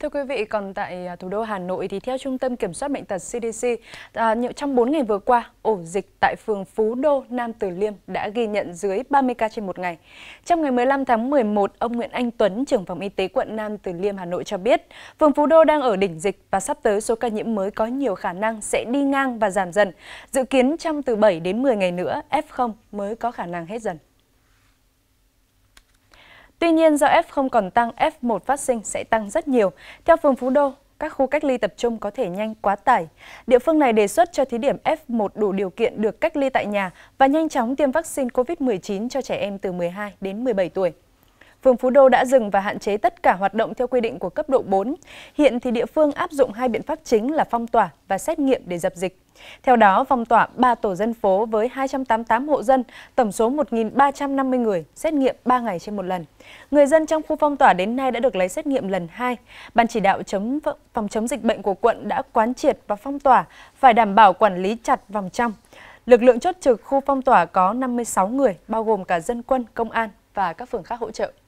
Thưa quý vị, còn tại à, thủ đô Hà Nội thì theo Trung tâm Kiểm soát Bệnh tật CDC, à, trong 4 ngày vừa qua, ổ dịch tại phường Phú Đô, Nam Từ Liêm đã ghi nhận dưới 30 ca trên một ngày. Trong ngày 15 tháng 11, ông Nguyễn Anh Tuấn, trưởng phòng y tế quận Nam Từ Liêm, Hà Nội cho biết, phường Phú Đô đang ở đỉnh dịch và sắp tới số ca nhiễm mới có nhiều khả năng sẽ đi ngang và giảm dần. Dự kiến trong từ 7 đến 10 ngày nữa, F0 mới có khả năng hết dần. Tuy nhiên do F không còn tăng, F1 phát sinh sẽ tăng rất nhiều. Theo phường Phú Đô, các khu cách ly tập trung có thể nhanh quá tải. Địa phương này đề xuất cho thí điểm F1 đủ điều kiện được cách ly tại nhà và nhanh chóng tiêm vaccine COVID-19 cho trẻ em từ 12 đến 17 tuổi phường Phú Đô đã dừng và hạn chế tất cả hoạt động theo quy định của cấp độ 4. Hiện thì địa phương áp dụng hai biện pháp chính là phong tỏa và xét nghiệm để dập dịch. Theo đó, phong tỏa 3 tổ dân phố với 288 hộ dân, tổng số 1.350 người, xét nghiệm 3 ngày trên một lần. Người dân trong khu phong tỏa đến nay đã được lấy xét nghiệm lần 2. Ban chỉ đạo chống phòng chống dịch bệnh của quận đã quán triệt và phong tỏa, phải đảm bảo quản lý chặt vòng trong. Lực lượng chốt trực khu phong tỏa có 56 người, bao gồm cả dân quân, công an và các phường khác hỗ trợ.